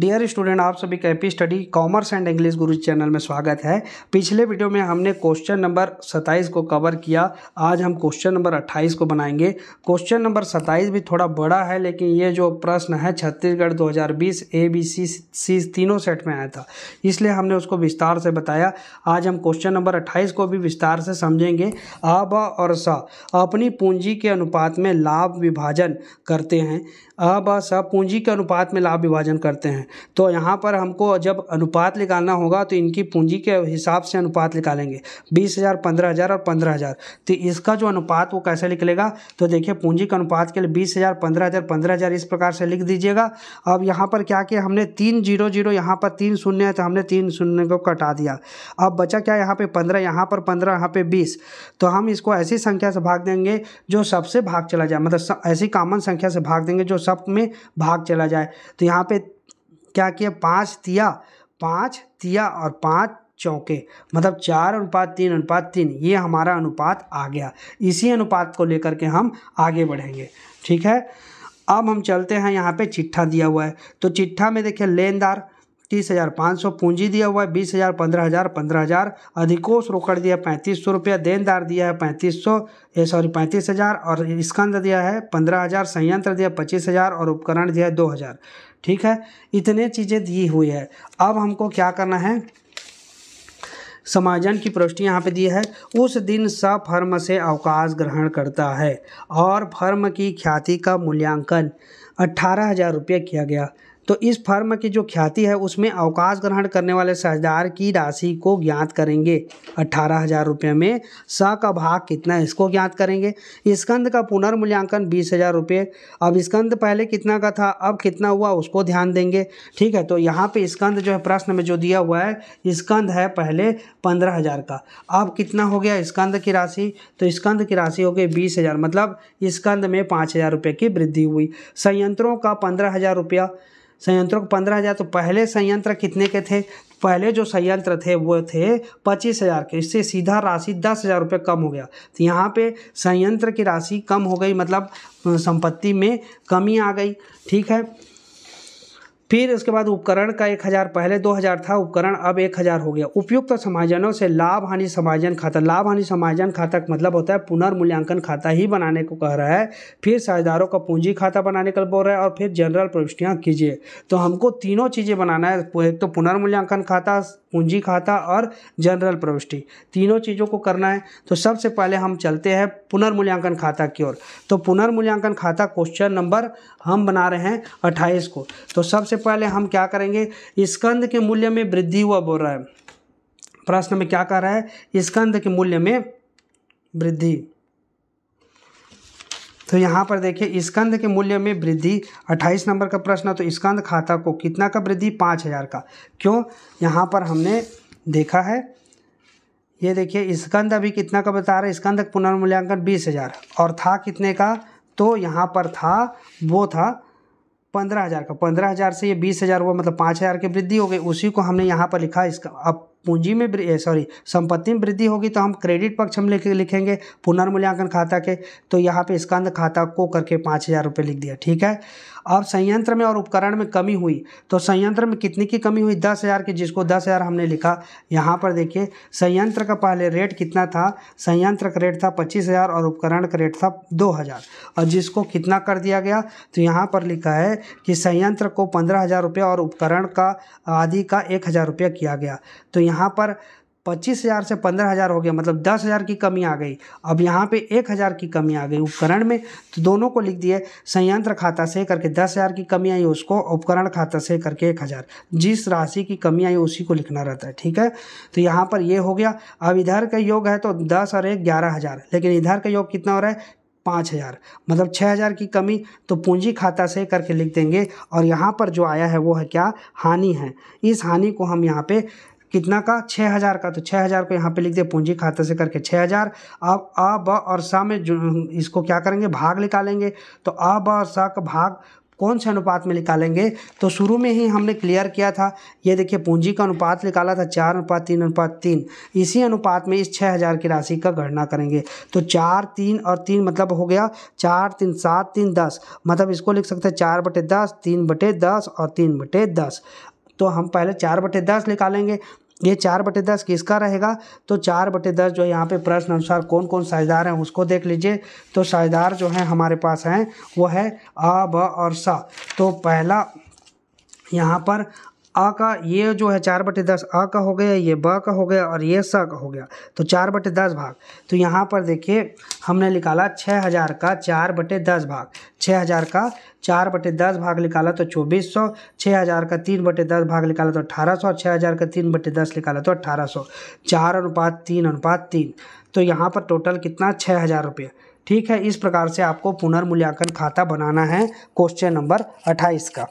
dear student आप सभी का AP study commerce and English guru channel में स्वागत है पिछले वीडियो में हमने क्वेश्चन नंबर 27 को कवर किया आज हम क्वेश्चन नंबर 28 को बनाएंगे क्वेश्चन नंबर 27 भी थोड़ा बड़ा है लेकिन ये जो प्रश्न है छत्तीसगढ़ 2020 ए बी सी सी तीनों सेट में आया था इसलिए हमने उसको विस्तार से बताया आज हम क्वेश्चन नंबर अट्ठाईस को भी विस्तार से समझेंगे आ और स अपनी पूंजी के अनुपात में लाभ विभाजन करते हैं अब हाँ, सब पूंजी के अनुपात में लाभ विभाजन करते हैं तो यहाँ पर हमको जब अनुपात निकालना होगा तो इनकी पूंजी के हिसाब से अनुपात निकालेंगे बीस हज़ार पंद्रह हज़ार और पंद्रह हज़ार तो इसका जो अनुपात वो कैसे निकलेगा तो देखिए पूंजी के अनुपात के लिए बीस हज़ार पंद्रह हज़ार पंद्रह हज़ार इस प्रकार से लिख दीजिएगा अब यहाँ पर क्या किया हमने तीन जीरो जीरो यहाँ पर तीन शून्य है तो हमने तीन शून्य को कटा दिया अब बचा क्या यहाँ पर पंद्रह यहाँ पर पंद्रह यहाँ पर बीस तो हम इसको ऐसी संख्या से भाग देंगे जो सबसे भाग चला जाए मतलब ऐसी कॉमन संख्या से भाग देंगे जो सब में भाग चला जाए तो यहाँ पे क्या किया पाँच तिया पाँच तिया और पाँच चौके मतलब चार अनुपात तीन अनुपात तीन ये हमारा अनुपात आ गया इसी अनुपात को लेकर के हम आगे बढ़ेंगे ठीक है अब हम चलते हैं यहाँ पे चिट्ठा दिया हुआ है तो चिट्ठा में देखिए लेनदार तीस हज़ार पाँच सौ पूंजी दिया हुआ है बीस हज़ार पंद्रह हज़ार पंद्रह हज़ार अधिकोष रोकड़ दिया पैंतीस सौ रुपया देनदार दिया है पैंतीस सौ ये सॉरी पैंतीस हज़ार और स्कंद दिया है पंद्रह हज़ार संयंत्र दिया पच्चीस हज़ार और उपकरण दिया है दो हज़ार ठीक है इतने चीज़ें दी हुई है अब हमको क्या करना है समाजन की प्रविष्टि यहाँ पे दी है उस दिन सब फर्म से अवकाश ग्रहण करता है और फर्म की ख्याति का मूल्यांकन अट्ठारह हज़ार रुपये किया गया तो इस फर्म की जो ख्याति है उसमें अवकाश ग्रहण करने वाले साझेदार की राशि को ज्ञात करेंगे अट्ठारह हज़ार रुपये में स का भाग कितना है इसको ज्ञात करेंगे स्कंद का पुनर्मूल्यांकन बीस हज़ार रुपये अब स्कंद पहले कितना का था अब कितना हुआ उसको ध्यान देंगे ठीक है तो यहाँ पे स्कंद जो है प्रश्न में जो दिया हुआ है स्कंद है पहले पंद्रह हज़ार का अब कितना हो गया स्कंद की राशि तो स्कंद की राशि हो गई बीस हज़ार मतलब स्कंद में पाँच हज़ार रुपये की वृद्धि हुई संयंत्रों का पंद्रह हज़ार रुपया संयंत्रों को पंद्रह हज़ार तो पहले संयंत्र कितने के थे पहले जो संयंत्र थे वो थे पच्चीस हज़ार के इससे सीधा राशि दस हज़ार रुपये कम हो गया तो यहाँ पे संयंत्र की राशि कम हो गई मतलब संपत्ति में कमी आ गई ठीक है फिर इसके बाद उपकरण का एक हज़ार पहले दो हज़ार था उपकरण अब एक हज़ार हो गया उपयुक्त तो समायोजनों से लाभ हानि समायोजन खाता लाभ हानि समायोजन खाता का मतलब होता है पुनर्मूल्यांकन खाता ही बनाने को कह रहा है फिर साझेदारों का पूंजी खाता बनाने का बोल रहा है और फिर जनरल प्रविष्टियाँ कीजिए तो हमको तीनों चीज़ें बनाना है एक तो पुनर्मूल्यांकन खाता पूंजी खाता और जनरल प्रविष्टि तीनों चीज़ों को करना है तो सबसे पहले हम चलते हैं पुनर्मूल्यांकन खाता की ओर तो पुनर्मूल्यांकन खाता क्वेश्चन नंबर हम बना रहे हैं अट्ठाईस को तो सबसे पहले हम क्या करेंगे स्कंद के मूल्य में वृद्धि हुआ बोल रहा है प्रश्न में क्या कर रहा है स्कंद के मूल्य में वृद्धि तो यहाँ पर देखिए स्कंद के मूल्य में वृद्धि 28 नंबर का प्रश्न तो स्कंद खाता को कितना का वृद्धि पाँच हज़ार का क्यों यहाँ पर हमने देखा है ये देखिए स्कंद अभी कितना का बता रहे स्कंद पुनर्मूल्यांकन बीस हज़ार और था कितने का तो यहाँ पर था वो था पंद्रह हज़ार का पंद्रह हज़ार से ये बीस हज़ार हुआ मतलब पाँच हज़ार की वृद्धि हो गई उसी को हमने यहाँ पर लिखा इसका अब पूंजी में सॉरी संपत्ति में वृद्धि होगी तो हम क्रेडिट पक्ष हम लिख लिखेंगे पुनर्मूल्यांकन खाता के तो यहाँ पे स्कंद खाता को करके पाँच हज़ार रुपये लिख दिया ठीक है अब संयंत्र में और उपकरण में कमी हुई तो संयंत्र में कितनी की कमी हुई दस हज़ार की जिसको दस हज़ार हमने लिखा यहाँ पर देखिए संयंत्र का पहले रेट कितना था संयंत्र का रेट था पच्चीस हज़ार और उपकरण का रेट था दो हज़ार और जिसको कितना कर दिया गया तो यहाँ पर लिखा है कि संयंत्र को पंद्रह हज़ार रुपये और उपकरण का आदि का एक हज़ार रुपया किया गया तो यहाँ यहाँ पर पच्चीस हज़ार से पंद्रह हज़ार हो गया मतलब दस हज़ार की कमी आ गई अब यहाँ पे एक हज़ार की कमी आ गई उपकरण में तो दोनों को लिख दिए संयंत्र खाता से करके दस हज़ार की कमी आई उसको उपकरण खाता से करके एक हज़ार जिस राशि की कमी आई उसी को लिखना रहता है ठीक है तो यहाँ पर ये हो गया अब इधर का योग है तो दस और एक ग्यारह हज़ार लेकिन इधर का योग कितना हो रहा है पाँच हज़ार मतलब छः हज़ार की कमी तो पूंजी खाता से करके लिख देंगे और यहाँ पर जो आया है वो है क्या हानि है इस हानि को हम यहाँ पे कितना का छः हज़ार का तो छः हज़ार को यहाँ पे लिख दे पूंजी खाते से करके छः हज़ार अब अ ब और सा में जो इसको क्या करेंगे भाग निकालेंगे तो अ ब और सा का भाग कौन से अनुपात में निकालेंगे तो शुरू में ही हमने क्लियर किया था ये देखिए पूंजी का अनुपात निकाला था चार अनुपात तीन अनुपात तीन इसी अनुपात में इस छः हज़ार की राशि का गणना करेंगे तो चार तीन और तीन मतलब हो गया चार तीन सात तीन दस मतलब इसको लिख सकते हैं चार बटे दस तीन बटे दस और तीन बटे दस तो हम पहले चार बटे दस निकालेंगे ये चार बटे दस किसका रहेगा तो चार बटे दस जो यहाँ पे प्रश्न अनुसार कौन कौन साझेदार हैं उसको देख लीजिए तो साझेदार जो है हमारे पास हैं वो है अ ब और सा तो पहला यहाँ पर आ का ये जो है चार बटे दस आ का हो गया ये ब का हो गया और ये स का हो गया तो चार बटे दस भाग तो यहाँ पर देखिए हमने निकाला छः हज़ार का चार बटे दस भाग छः हज़ार का चार बटे दस भाग निकाला तो चौबीस सौ छः हज़ार का तीन बटे दस भाग निकाला तो अठारह सौ और छः हज़ार का तीन बटे दस निकाला तो अट्ठारह सौ चार अनुपात तीन अनुपात तीन तो यहाँ पर टोटल कितना छः हज़ार रुपये ठीक है इस प्रकार से आपको पुनर्मूल्यांकन खाता बनाना है क्वेश्चन नंबर अट्ठाईस का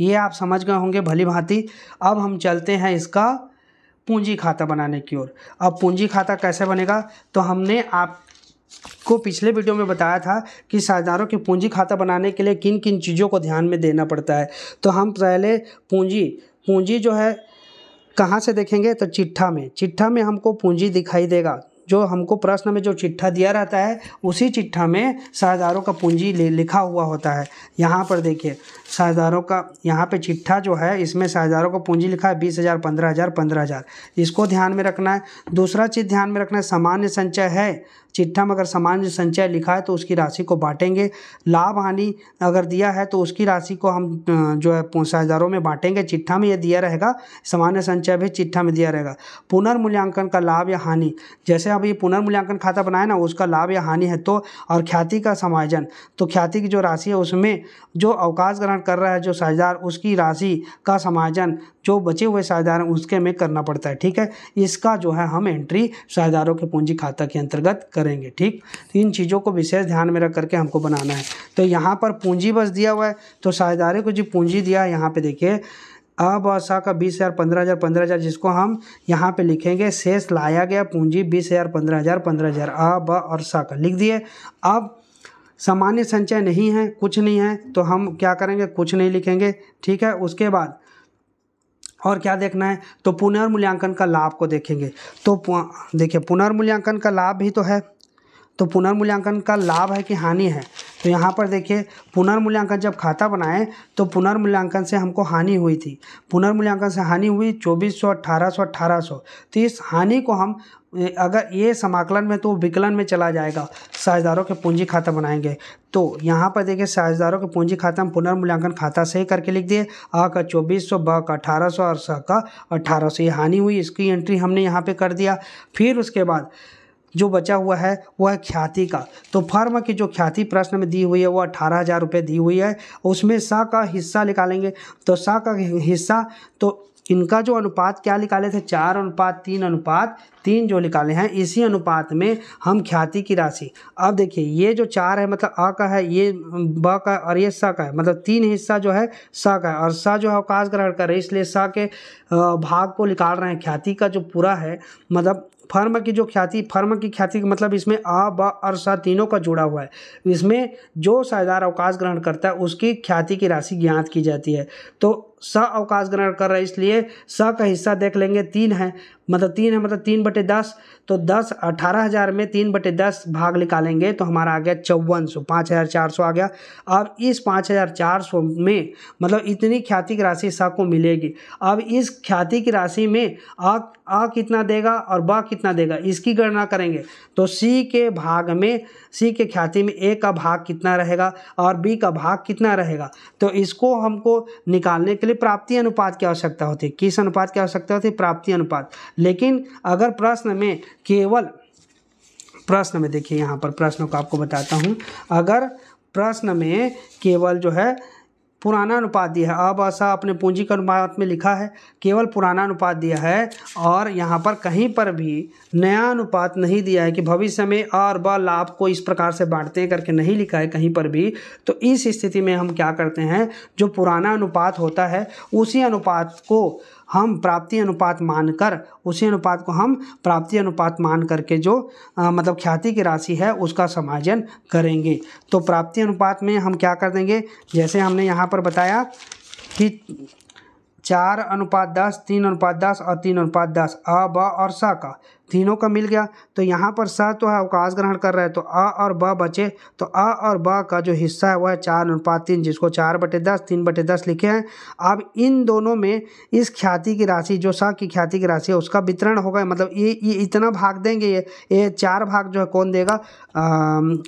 ये आप समझ गए होंगे भली भांति अब हम चलते हैं इसका पूंजी खाता बनाने की ओर अब पूंजी खाता कैसे बनेगा तो हमने आप को पिछले वीडियो में बताया था कि साझेदारों की पूंजी खाता बनाने के लिए किन किन चीज़ों को ध्यान में देना पड़ता है तो हम पहले पूंजी पूंजी जो है कहाँ से देखेंगे तो चिट्ठा में चिट्ठा में हमको पूंजी दिखाई देगा जो हमको प्रश्न में जो चिट्ठा दिया रहता है उसी चिट्ठा में शाहजारों का पूंजी लिखा हुआ होता है यहाँ पर देखिए शाहजारों का यहाँ पे चिट्ठा जो है इसमें शाहजारों का पूंजी लिखा है बीस हज़ार पंद्रह हज़ार पंद्रह हज़ार इसको ध्यान में रखना है दूसरा चीज़ ध्यान में रखना है सामान्य संचय है चिट्ठा में अगर सामान्य संचय लिखा है तो उसकी राशि को बांटेंगे लाभ हानि अगर दिया है तो उसकी राशि को हम जो है साझेदारों में बांटेंगे चिट्ठा में यह दिया रहेगा सामान्य संचय भी चिट्ठा में दिया रहेगा पुनर्मूल्यांकन का लाभ या हानि जैसे अब ये पुनर्मूल्यांकन खाता बनाए ना उसका लाभ या हानि है तो और ख्याति का समायोजन तो ख्याति की जो राशि है उसमें जो अवकाश ग्रहण कर रहा है जो साझेदार उसकी राशि का समायोजन जो बचे हुए साझेदार हैं उसके हमें करना पड़ता है ठीक है इसका जो है हम एंट्री साझेदारों के पूंजी खाता के अंतर्गत करेंगे ठीक तो इन चीज़ों को विशेष ध्यान में रख करके हमको बनाना है तो यहाँ पर पूंजी बस दिया हुआ है तो साझेदारों को जो पूंजी दिया है यहाँ पर देखिए अब आशा का बीस हज़ार पंद्रह हज़ार पंद्रह हज़ार जिसको हम यहाँ पे लिखेंगे शेष लाया गया पूंजी बीस हज़ार पंद्रह हज़ार पंद्रह हज़ार अ और सा का लिख दिए अब सामान्य संचय नहीं है कुछ नहीं है तो हम क्या करेंगे कुछ नहीं लिखेंगे ठीक है उसके बाद और क्या देखना है तो पुनर्मूल्यांकन का लाभ को देखेंगे तो देखिए पुनर्मूल्यांकन का लाभ भी तो है तो पुनर्मूल्यांकन का लाभ है कि हानि है तो यहाँ पर देखिए पुनर्मूल्यांकन जब खाता बनाएं तो पुनर्मूल्यांकन से हमको हानि हुई थी पुनर्मूल्यांकन से हानि हुई चौबीस सौ अट्ठारह सौ अट्ठारह सौ तो इस हानि को हम अगर ये समाकलन में तो विकलन में चला जाएगा साझेदारों के पूंजी खाता बनाएंगे तो यहाँ पर देखिए साझेदारों के पूंजी खाता हम पुनर्मूल्यांकन खाता से करके लिख दिए आ का चौबीस सौ ब का अठारह सौ और स का अठारह सौ ये हानि हुई इसकी एंट्री हमने यहाँ पे कर दिया फिर उसके बाद जो बचा हुआ है वह है ख्याति का तो फर्म की जो ख्याति प्रश्न में दी हुई है वह अठारह हज़ार रुपये दी हुई है उसमें सा का हिस्सा निकालेंगे तो सा का हिस्सा तो इनका जो अनुपात क्या निकाले थे चार अनुपात तीन अनुपात तीन जो निकाले हैं इसी अनुपात में हम ख्याति की राशि अब देखिए ये जो चार है मतलब अ का है ये ब का और ये स का है मतलब तीन हिस्सा जो है स का है और स जो है अवकाश ग्रहण कर रहे इसलिए स के भाग को निकाल रहे हैं ख्याति का जो पूरा है मतलब फर्म की जो ख्याति फर्म की ख्याति मतलब इसमें आ ब और सा तीनों का जुड़ा हुआ है इसमें जो साझेदार अवकाश ग्रहण करता है उसकी ख्याति की राशि ज्ञात की जाती है तो स अवकाश ग्रहण कर रहा है इसलिए स का हिस्सा देख लेंगे तीन है मतलब तीन है मतलब तीन बटे दस तो दस अठारह हज़ार में तीन बटे दस भाग निकालेंगे तो हमारा आ गया चौवन सौ पाँच हज़ार चार सौ आ गया अब इस पाँच हज़ार चार सौ में मतलब इतनी ख्याति की राशि स को मिलेगी अब इस ख्याति की राशि में आ आ कितना देगा और ब कितना देगा इसकी गणना करेंगे तो सी के भाग में सी के ख्याति में ए का भाग कितना रहेगा और बी का भाग कितना रहेगा तो इसको हमको निकालने के लिए प्राप्ति अनुपात की आवश्यकता होती है किस अनुपात की आवश्यकता होती है प्राप्ति अनुपात लेकिन अगर प्रश्न में केवल प्रश्न में देखिए यहाँ पर प्रश्न को आपको बताता हूँ अगर प्रश्न में केवल जो है पुराना अनुपात दिया है अभाषा अपने पूंजी के अनुपात में लिखा है केवल पुराना अनुपात दिया है और यहाँ पर कहीं पर भी नया अनुपात नहीं दिया है कि भविष्य में और ब लाभ को इस प्रकार से बांटते करके नहीं लिखा है कहीं पर भी तो इस स्थिति में हम क्या करते हैं जो पुराना अनुपात होता है उसी अनुपात को हम प्राप्ति अनुपात मानकर उसी अनुपात को हम प्राप्ति अनुपात मान करके जो आ, मतलब ख्याति की राशि है उसका समायोजन करेंगे तो प्राप्ति अनुपात में हम क्या कर देंगे जैसे हमने यहाँ पर बताया कि चार अनुपात दस तीन अनुपात दस और तीन अनुपात दस अ ब और स का तीनों का मिल गया तो यहाँ पर स तो है अवकाश ग्रहण कर रहा है तो अ और ब बचे तो अ और ब का जो हिस्सा है वह है चार अनुपात तीन जिसको चार बटे दस तीन बटे दस लिखे हैं अब इन दोनों में इस ख्याति की राशि जो स की ख्याति की राशि है उसका वितरण होगा मतलब ये ये इतना भाग देंगे ये ये चार भाग जो है कौन देगा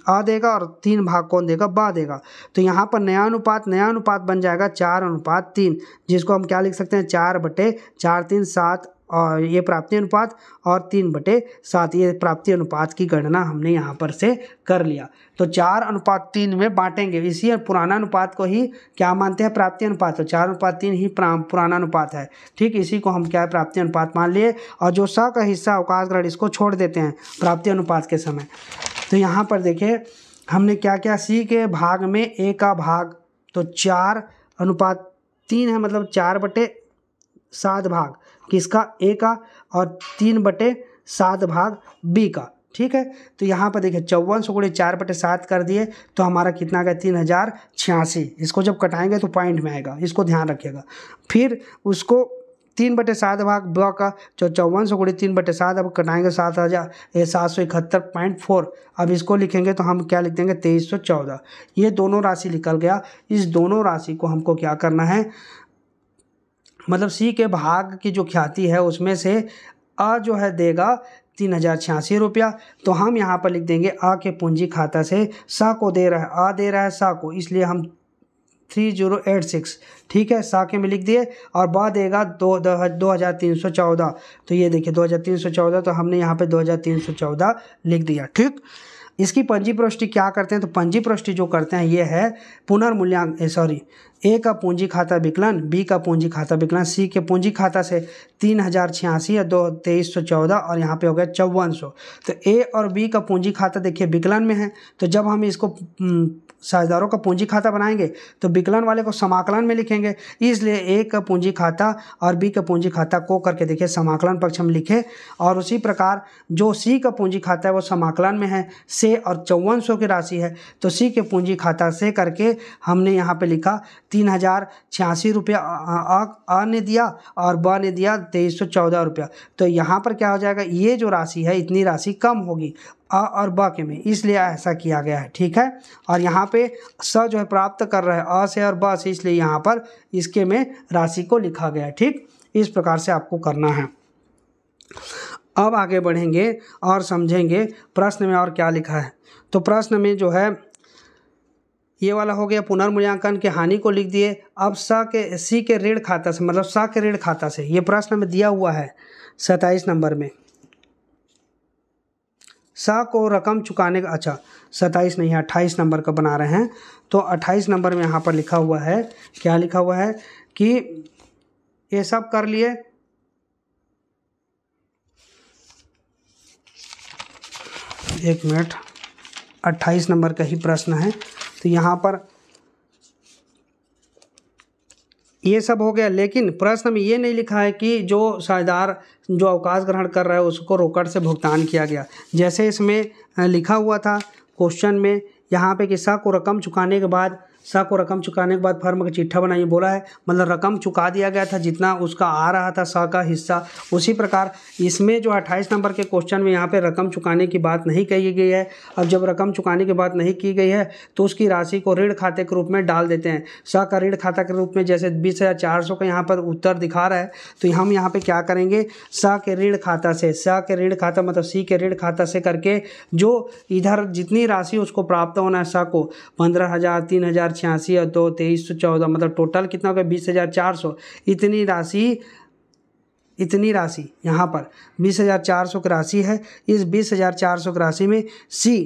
अ देगा और तीन भाग कौन देगा ब देगा तो यहाँ पर नया अनुपात नया अनुपात बन जाएगा चार अनुपात तीन जिसको हम क्या लिख सकते हैं चार बटे चार तीन सात और ये प्राप्ति अनुपात और तीन बटे सात ये प्राप्ति अनुपात की गणना हमने यहाँ पर से कर लिया तो चार अनुपात तीन में बांटेंगे इसी पुराना अनुपात को ही क्या मानते हैं प्राप्ति अनुपात तो चार अनुपात तीन ही पुराना अनुपात है ठीक इसी को हम क्या प्राप्ति अनुपात मान लिए और जो स का हिस्सा अवकाश ग्रहण इसको छोड़ देते हैं प्राप्ति अनुपात के समय तो यहाँ पर देखिए हमने क्या क्या सी के भाग में ए का भाग तो चार अनुपात तीन है मतलब चार बटे सात भाग किसका ए का और तीन बटे सात भाग बी का ठीक है तो यहाँ पर देखिए चौवन सौ गुड़े चार बटे सात कर दिए तो हमारा कितना आ गया तीन हज़ार छियासी इसको जब कटाएंगे तो पॉइंट में आएगा इसको ध्यान रखिएगा फिर उसको तीन बटे सात भाग ब का जो चौवन सौ गुड़े तीन बटे सात अब कटाएंगे सात हज़ार ये सात सौ इकहत्तर पॉइंट फोर अब इसको लिखेंगे तो हम क्या लिख देंगे तेईस सौ चौदह ये दोनों राशि निकल गया इस दोनों राशि को हमको क्या करना है मतलब सी के भाग की जो ख्याति है उसमें से आ जो है देगा तीन हज़ार छियासी रुपया तो हम यहाँ पर लिख देंगे आ के पूंजी खाता से सा को दे रहा है आ दे रहा है सा को इसलिए हम थ्री जीरो एट सिक्स ठीक है सा के में लिख दिए और बा देगा दो दो हज़ार तीन सौ चौदह तो ये देखिए दो हज़ार तीन सौ चौदह तो हमने यहाँ पे दो हज़ार तीन सौ चौदह लिख दिया ठीक इसकी पंजी पृष्टि क्या करते हैं तो पंजी पृष्टि जो करते हैं ये है पुनर्मूल्यांकन सॉरी ए का पूंजी खाता विकलन बी का पूंजी खाता विकलन सी के पूंजी खाता से तीन हज़ार छियासी या दो तेईस सौ चौदह और यहाँ पे हो गया चौवन सौ तो ए और बी का पूंजी खाता देखिए विकलन में है तो जब हम इसको हम्म, साझेदारों का पूंजी खाता बनाएंगे तो विकलन वाले को समाकलन में लिखेंगे इसलिए ए का पूंजी खाता और बी का पूंजी खाता को करके देखिए समाकलन पक्ष हम लिखे और उसी प्रकार जो सी का पूंजी खाता है वो समाकलन में है से और चौवन सौ की राशि है तो सी के पूंजी खाता से करके हमने यहाँ पे लिखा तीन हज़ार छियासी रुपया अ ने दिया और ब ने दिया तेईस सौ चौदह रुपया तो यहाँ पर क्या हो जाएगा ये जो राशि है इतनी राशि कम होगी अ और ब के में इसलिए ऐसा किया गया है ठीक है और यहाँ पे स जो है प्राप्त कर रहे हैं अ से और ब से इसलिए यहाँ पर इसके में राशि को लिखा गया है ठीक इस प्रकार से आपको करना है अब आगे बढ़ेंगे और समझेंगे प्रश्न में और क्या लिखा है तो प्रश्न में जो है ये वाला हो गया पुनर्मूल्यांकन के हानि को लिख दिए अब स के सी के ऋण खाता से मतलब स के ऋण खाता से ये प्रश्न में दिया हुआ है सत्ताईस नंबर में स को रकम चुकाने का अच्छा सत्ताईस नहीं है अट्ठाईस नंबर का बना रहे हैं तो अट्ठाईस नंबर में यहाँ पर लिखा हुआ है क्या लिखा हुआ है कि ये सब कर लिए एक मिनट अट्ठाईस नंबर का ही प्रश्न है तो यहाँ पर ये सब हो गया लेकिन प्रश्न में ये नहीं लिखा है कि जो साझेदार जो अवकाश ग्रहण कर रहा है उसको रोकड़ से भुगतान किया गया जैसे इसमें लिखा हुआ था क्वेश्चन में यहाँ पे कि को रकम चुकाने के बाद शाह को रकम चुकाने के बाद फर्म का चिट्ठा बनाइए बोला है मतलब रकम चुका दिया गया था जितना उसका आ रहा था शाह का हिस्सा उसी प्रकार इसमें जो अट्ठाईस नंबर के क्वेश्चन में यहाँ पर रकम चुकाने की बात नहीं कही गई है अब जब रकम चुकाने की बात नहीं की गई है तो उसकी राशि को ऋण खाते के रूप में डाल देते हैं शाह का ऋण खाता के रूप में जैसे बीस हज़ार चार सौ का यहाँ पर उत्तर दिखा रहा है तो हम यहाँ पे क्या करेंगे शाह के ऋण खाता से शाह के ऋण खाता मतलब सी के ऋण खाता से करके जो इधर जितनी राशि उसको प्राप्त होना है शाह को पंद्रह हज़ार तीन हज़ार हज़ार छियासी और दो तेईस सौ चौदह मतलब टोटल कितना हो गया बीस हज़ार चार सौ इतनी राशि इतनी राशि यहाँ पर बीस हज़ार चार सौ की राशि है इस बीस हज़ार चार सौ की राशि में सी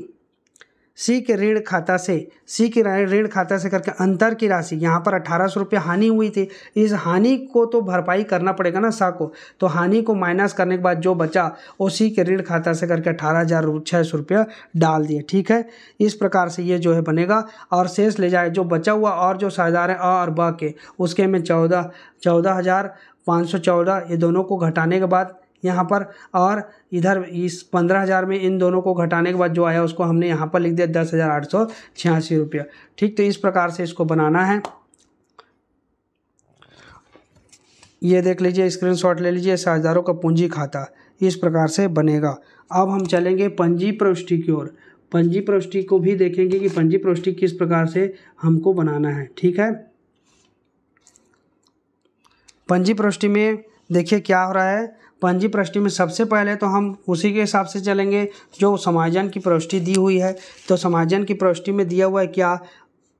सी के ऋण खाता से सी के ऋण खाता से करके अंतर की राशि यहाँ पर अठारह सौ रुपये हानि हुई थी इस हानि को तो भरपाई करना पड़ेगा ना सा को तो हानि को माइनस करने के बाद जो बचा वो सी के ऋण खाता से करके अठारह हज़ार छः सौ रुपये डाल दिए ठीक है इस प्रकार से ये जो है बनेगा और शेष ले जाए जो बचा हुआ और जो साझेदार है और ब के उसके में चौदह चौदह हज़ार पाँच सौ चौदह ये दोनों को घटाने के बाद यहाँ पर और इधर इस पंद्रह हज़ार में इन दोनों को घटाने के बाद जो आया उसको हमने यहाँ पर लिख दिया दस हज़ार आठ सौ छियासी रुपया ठीक तो इस प्रकार से इसको बनाना है ये देख लीजिए स्क्रीनशॉट ले लीजिए साझेदारों का पूंजी खाता इस प्रकार से बनेगा अब हम चलेंगे पंजी प्रविष्टि की ओर पंजी प्रविष्टि को भी देखेंगे कि पंजी प्रविष्टि किस प्रकार से हमको बनाना है ठीक है पंजी प्रविष्टि में देखिए क्या हो रहा है पंजी प्रविष्टि में सबसे पहले तो हम उसी के हिसाब से चलेंगे जो समायोजन की प्रविष्टि दी हुई है तो समायोजन की प्रविष्टि में दिया हुआ है क्या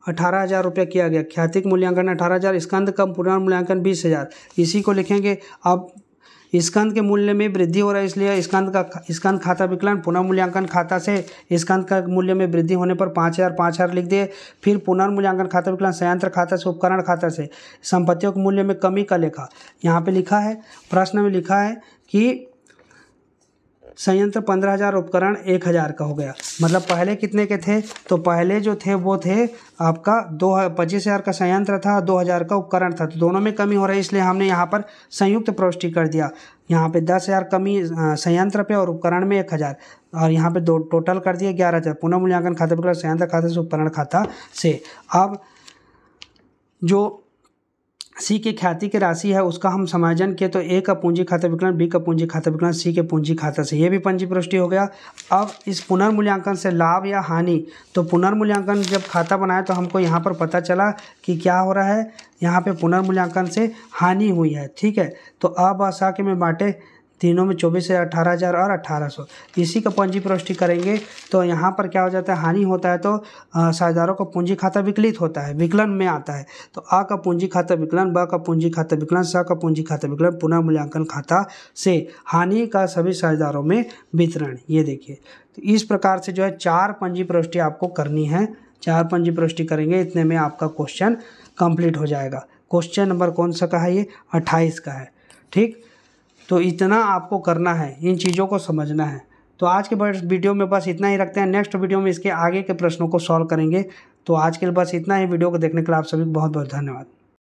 अठारह हज़ार रुपया किया गया ख्यातिक मूल्यांकन अठारह हज़ार स्कंद कम पुनर्मूल्यांकन बीस हज़ार इसी को लिखेंगे अब स्कंद के मूल्य में वृद्धि हो रहा है इसलिए स्कंद का स्कंद खाता विकलन पुनर्मूल्यांकन खाता से स्कंद का मूल्य में वृद्धि होने पर पाँच हज़ार पाँच हज़ार लिख दिए फिर पुनर्मूल्यांकन खाता विकलन संयंत्र खाता से उपकरण खाता से संपत्तियों के मूल्य में कमी का लेखा यहाँ पे लिखा है प्रश्न में लिखा है कि संयंत्र पंद्रह हज़ार उपकरण एक हज़ार का हो गया मतलब पहले कितने के थे तो पहले जो थे वो थे आपका दो पच्चीस हज़ार का संयंत्र था दो हज़ार का उपकरण था तो दोनों में कमी हो रही है इसलिए हमने यहाँ पर संयुक्त प्रविष्टि कर दिया यहाँ पे दस हज़ार कमी संयंत्र पे और उपकरण में एक हज़ार और यहाँ पे दो टोटल कर दिया ग्यारह हज़ार पुनः मूल्यांकन खाते संयंत्र खाते से उपकरण खाता से अब जो सी की ख्याति की राशि है उसका हम समायोजन किए तो ए का पूंजी खाता विकलन बी का पूंजी खाता विकलन सी के पूंजी खाता से ये भी पंजी पृष्टि हो गया अब इस पुनर्मूल्यांकन से लाभ या हानि तो पुनर्मूल्यांकन जब खाता बनाया तो हमको यहाँ पर पता चला कि क्या हो रहा है यहाँ पे पुनर्मूल्यांकन से हानि हुई है ठीक है तो अब आशा के में बाटे तीनों में चौबीस हज़ार अठारह हज़ार और अठारह सौ इसी का पूंजी प्रविष्टि करेंगे तो यहाँ पर क्या हो जाता है हानि होता है तो साझेदारों का पूंजी खाता विकलित होता है विकलन में आता है तो आ का पूंजी खाता विकलन ब का पूंजी खाता विकलन स का पूंजी खाता विकलन पुनः मूल्यांकन खाता से हानि का सभी साझेदारों में वितरण ये देखिए तो इस प्रकार से जो है चार पूंजी प्रविष्टि आपको करनी है चार पूंजी प्रविष्टि करेंगे इतने में आपका क्वेश्चन कंप्लीट हो जाएगा क्वेश्चन नंबर कौन सा का है ये अट्ठाईस का है ठीक तो इतना आपको करना है इन चीज़ों को समझना है तो आज के बस वीडियो में बस इतना ही रखते हैं नेक्स्ट वीडियो में इसके आगे के प्रश्नों को सॉल्व करेंगे तो आज के लिए बस इतना ही वीडियो को देखने के लिए आप सभी बहुत बहुत धन्यवाद